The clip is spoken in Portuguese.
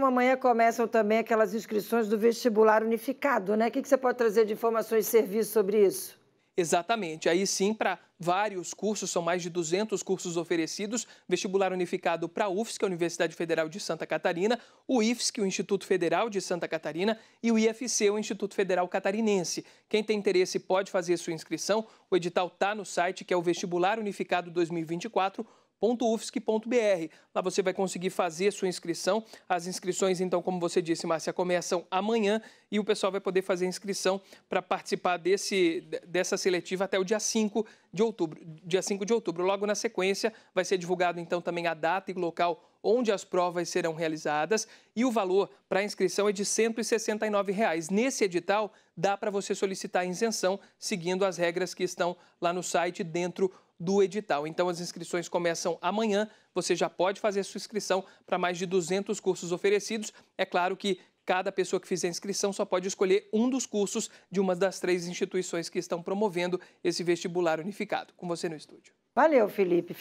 Amanhã começam também aquelas inscrições do vestibular unificado, né? O que você pode trazer de informações e serviços sobre isso? Exatamente. Aí sim, para vários cursos, são mais de 200 cursos oferecidos, vestibular unificado para a UFSC, é a Universidade Federal de Santa Catarina, o IFSC, o Instituto Federal de Santa Catarina, e o IFC, o Instituto Federal Catarinense. Quem tem interesse pode fazer sua inscrição. O edital está no site, que é o vestibular unificado 2024 www.ufsc.br. Lá você vai conseguir fazer sua inscrição. As inscrições, então, como você disse, Márcia, começam amanhã e o pessoal vai poder fazer inscrição para participar desse, dessa seletiva até o dia 5 de outubro. Dia 5 de outubro. Logo na sequência, vai ser divulgado, então, também a data e local onde as provas serão realizadas e o valor para a inscrição é de R$ 169. Reais. Nesse edital, dá para você solicitar isenção seguindo as regras que estão lá no site dentro do do edital. Então, as inscrições começam amanhã. Você já pode fazer sua inscrição para mais de 200 cursos oferecidos. É claro que cada pessoa que fizer inscrição só pode escolher um dos cursos de uma das três instituições que estão promovendo esse vestibular unificado. Com você no estúdio. Valeu, Felipe.